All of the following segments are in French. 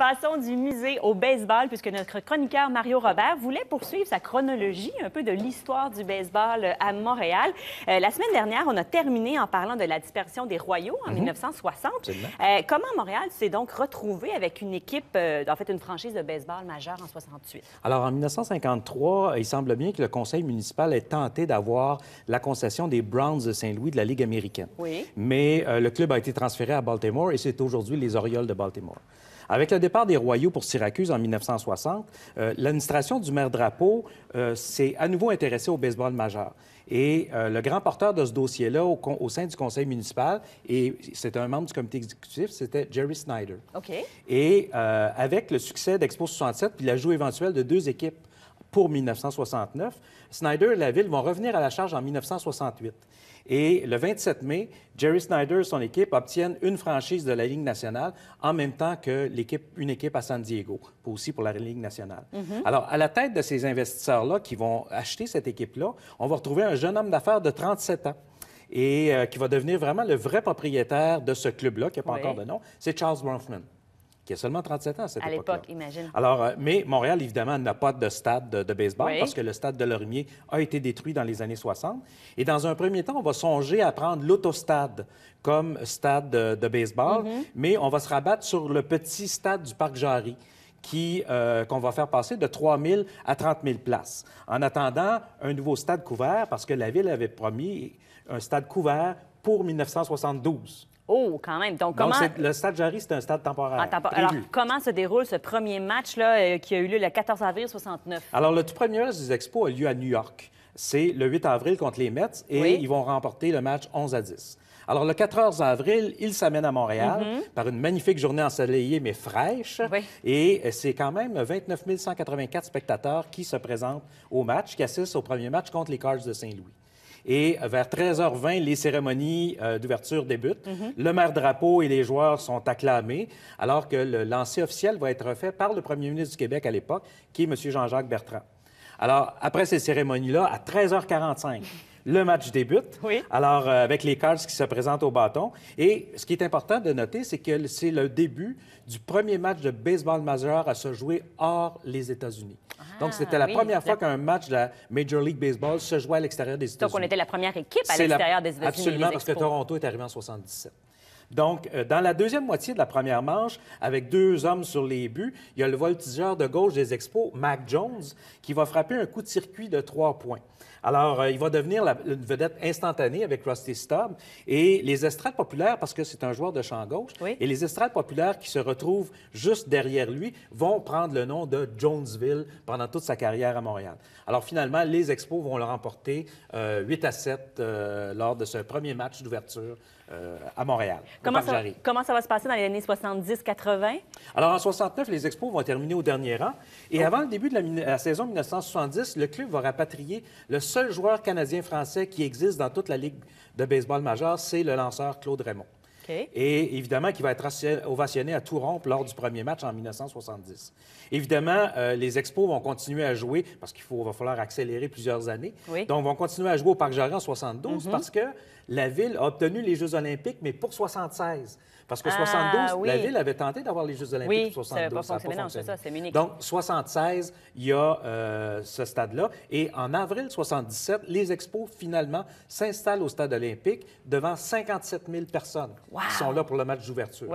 Passons du musée au baseball, puisque notre chroniqueur Mario Robert voulait poursuivre sa chronologie un peu de l'histoire du baseball à Montréal. Euh, la semaine dernière, on a terminé en parlant de la dispersion des royaux en 1960. Mhm. Euh, comment Montréal s'est donc retrouvé avec une équipe, euh, en fait une franchise de baseball majeure en 68? Alors en 1953, il semble bien que le conseil municipal ait tenté d'avoir la concession des Browns de Saint-Louis de la Ligue américaine. Oui. Mais le club a été transféré à Baltimore et c'est aujourd'hui les Orioles de Baltimore. Avec le départ des Royaux pour Syracuse en 1960, euh, l'administration du maire Drapeau euh, s'est à nouveau intéressée au baseball majeur. Et euh, le grand porteur de ce dossier-là au, sein du conseil municipal, et c'était un membre du comité exécutif, c'était Jerry Snyder. OK. Et avec le succès d'Expo 67, puis l'ajout éventuel de deux équipes pour 1969. Snyder et la ville vont revenir à la charge en 1968. Et le 27 mai, Jerry Snyder et son équipe obtiennent une franchise de la Ligue nationale en même temps que l'équipe, une équipe à San Diego, aussi pour la Ligue nationale. Mm-hmm. Alors, à la tête de ces investisseurs-là qui vont acheter cette équipe-là, on va retrouver un jeune homme d'affaires de 37 ans et euh, qui va devenir vraiment le vrai propriétaire de ce club-là, qui n'a pas encore de nom, c'est Charles Bronfman qui a seulement 37 ans cette époque. À l'époque, imagine. Alors, euh, mais Montréal, évidemment, n'a pas de stade de, baseball parce que le stade de l'Ormier a été détruit dans les années 60. Et dans un premier temps, on va songer à prendre l'autostade comme stade de, baseball, mhm. mais on va se rabattre sur le petit stade du Parc Jarry euh, qu'on va faire passer de 3 000 à 30 000 places. En attendant, un nouveau stade couvert, parce que la ville avait promis un stade couvert pour 1972. Oh, quand même. Donc, comment... le stade Jarry, c'est un stade temporaire. Alors, comment se déroule ce premier match là, euh, qui a eu lieu le 14 avril 69? Alors, le tout premier match des Expos a lieu à New York. C'est le 8 avril contre les Mets et ils vont remporter le match 11 à 10. Alors, le 14 avril, ils s'amènent à Montréal mhm. par une magnifique journée ensoleillée mais fraîche. Et euh, c'est quand même 29 184 spectateurs qui se présentent au match, qui assistent au premier match contre les Cards de Saint-Louis. Et vers 13h20, les cérémonies euh, d'ouverture débutent. Mhm. Le maire Drapeau et les joueurs sont acclamés, alors que le lancer officiel va être fait par le premier ministre du Québec à l'époque, qui est M. Jean-Jacques Bertrand. Alors, après ces cérémonies-là, à 13h45, le match débute. Oui. Alors, euh, avec les Cards qui se présentent au bâton. Et ce qui est important de noter, c'est que c'est le début du premier match de baseball majeur à se jouer hors les États-Unis. Ah, Donc, c'était la première fois qu'un match de la Major League Baseball se jouait à l'extérieur des États-Unis. Donc, on était la première équipe à l'extérieur des États-Unis. Absolument, parce que Toronto est arrivé en 77. Donc, euh, dans la deuxième moitié de la première manche, avec deux hommes sur les buts, il y a le voltigeur de gauche des Expos, Mac Jones, qui va frapper un coup de circuit de trois points. Alors, euh, il va devenir la, une vedette instantanée avec Rusty Stubb. Et les estrades populaires, parce que c'est un joueur de champ gauche, et les estrades populaires qui se retrouvent juste derrière lui vont prendre le nom de Jonesville pendant toute sa carrière à Montréal. Alors, finalement, les Expos vont le remporter 8 euh, à 7 lors de ce premier match d'ouverture euh, à Montréal. Comment ça, comment ça va se passer dans les années 70-80? Alors, en 69, les expos vont terminer au dernier rang. Et oh. avant le début de la, la, saison 1970, le club va rapatrier le seul joueur canadien-français qui existe dans toute la Ligue de baseball majeure, c'est le lanceur Claude Raymond. Et évidemment, qui va être ovationné à tout rompre lors du premier match en 1970. Évidemment, euh, les Expos vont continuer à jouer parce qu'il va falloir accélérer plusieurs années. Donc, Donc, vont continuer à jouer au Parc Jarry en 72 mhm. parce que la ville a obtenu les Jeux olympiques, mais pour 76. Parce que 72, ah, la ville avait tenté d'avoir les Jeux olympiques 72. Donc, 76, il y a euh, ce stade-là. Et en avril 77, les Expos, finalement, s'installent au stade olympique devant 57 000 personnes qui sont là pour le match d'ouverture.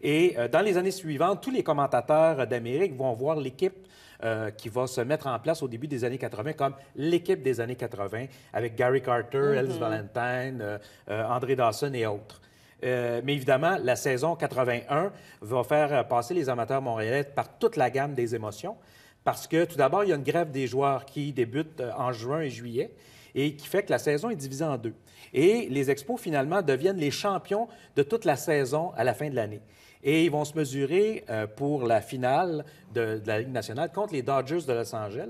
Et euh, dans les années suivantes, tous les commentateurs d'Amérique vont voir l'équipe euh, qui va se mettre en place au début des années 80 comme l'équipe des années 80 avec Gary Carter, mm-hmm. Ellis Valentine, euh, André Dawson et autres. mais évidemment, la saison 81 va faire passer les amateurs montréalais par toute la gamme des émotions parce que tout d'abord, il y a une grève des joueurs qui débute en juin et juillet et qui fait que la saison est divisée en deux. Et les Expos, finalement, deviennent les champions de toute la saison à la fin de l'année. Et ils vont se mesurer euh, pour la finale de, la Ligue nationale contre les Dodgers de Los Angeles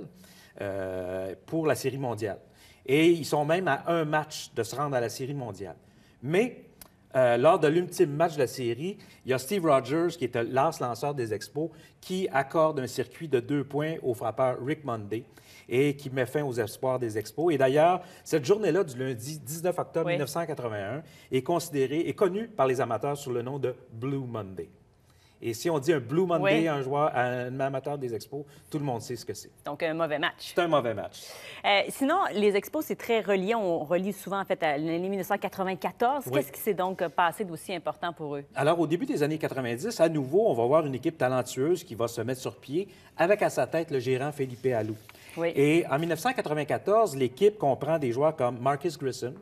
euh, pour la Série mondiale. Et ils sont même à un match de se rendre à la Série mondiale. Mais euh, lors de l'ultime match de la série, il y a Steve Rogers, qui est l'as lanceur des Expos, qui accorde un circuit de deux points au frappeur Rick Monday et qui met fin aux espoirs des Expos. Et d'ailleurs, cette journée-là, du lundi 19 octobre 1981, est considérée et connue par les amateurs sous le nom de Blue Monday. Et si on dit un Blue Monday à un joueur, un amateur des Expos, tout le monde sait ce que c'est. Donc, un mauvais match. C'est un mauvais match. Euh, sinon, les Expos, c'est très relié. On relie souvent, en fait, à l'année 1994. Qu'est-ce qui s'est donc euh, passé d'aussi important pour eux? Alors, au début des années 90, à nouveau, on va voir une équipe talentueuse qui va se mettre sur pied avec à sa tête le gérant Felipe Alou. Et en 1994, l'équipe comprend des joueurs comme Marcus Grissom,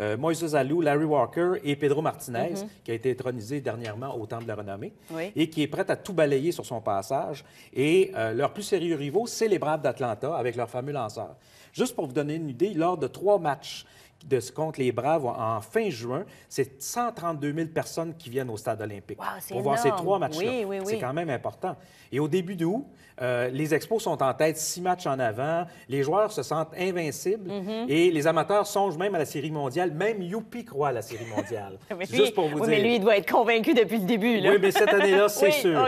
euh, Alou, Larry Walker et Pedro Martinez, mhm. qui a été intronisé dernièrement au temps de la renommée, et qui est prêt à tout balayer sur son passage. Et euh, leurs plus sérieux rivaux, c'est les Braves d'Atlanta avec leur fameux lanceur. Juste pour vous donner une idée, lors de trois matchs de ce compte les Braves en fin juin, c'est 132 000 personnes qui viennent au stade olympique pour voir ces trois matchs C'est quand même important. Et au début d'août, euh, les Expos sont en tête six matchs en avant, les joueurs se sentent invincibles mhm. et les amateurs songent même à la Série mondiale. Même Youpi croit à la Série mondiale. Juste pour vous dire. mais lui, il doit être convaincu depuis le début. Oui, mais cette année-là, c'est sûr.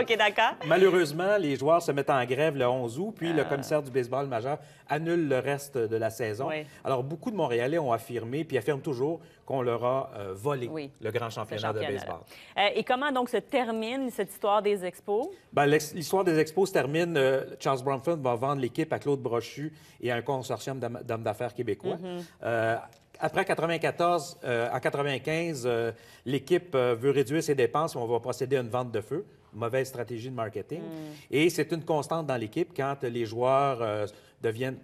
Malheureusement, les joueurs se mettent en grève le 11 août, puis le ah. commissaire du baseball majeur annule le reste de la saison. Alors, beaucoup de Montréalais ont affirmé puis affirme toujours qu'on leur a euh, volé le grand championnat, de baseball. Euh, et comment donc se termine cette histoire des expos? Ben, l'histoire des expos se termine. Euh, Charles Bromfield va vendre l'équipe à Claude Brochu et à un consortium d'hommes d'affaires québécois. Mm-hmm. après 94 à 95, l'équipe veut réduire ses dépenses, on va procéder à une vente de feu. Mauvaise stratégie de marketing. Mm. Et c'est une constante dans l'équipe quand les joueurs deviennent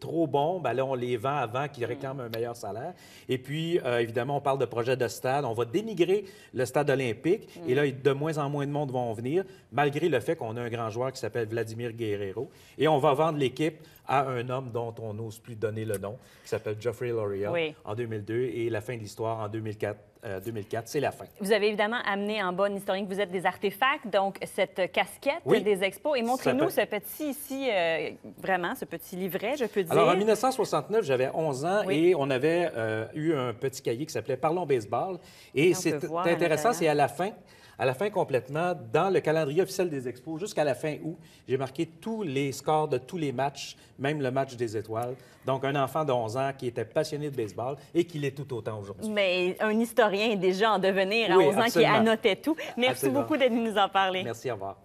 trop bons, ben là, on les vend avant qu'ils réclament un meilleur salaire. Et puis, euh, évidemment, on parle de projet de stade. On va dénigrer le stade olympique. Et là, de moins en moins de monde vont venir, malgré le fait qu'on a un grand joueur qui s'appelle Vladimir Guerrero. Et on va vendre l'équipe à un homme dont on n'ose plus donner le nom, qui s'appelle Geoffrey Loria, en 2002, et la fin de l'histoire en 2004. 2004, euh, c'est la fin. Vous avez évidemment amené en bonne historique, vous êtes des artefacts, donc cette casquette des expos. Et montrez-nous ce petit ici, euh, vraiment, ce petit livret, je peux dire. Alors, en 1969, j'avais 11 ans et on avait euh, eu un petit cahier qui s'appelait Parlons Baseball. Et c'est intéressant, c'est à la fin, à la fin complètement, dans le calendrier officiel des expos, jusqu'à la fin août, j'ai marqué tous les scores de tous les matchs, même le match des étoiles. Donc, un enfant de 11 ans qui était passionné de baseball et qui l'est tout autant aujourd'hui. Mais un historien déjà en devenir à 11 ans qui annotait tout. Merci beaucoup d'être venu nous en parler. Merci, au revoir.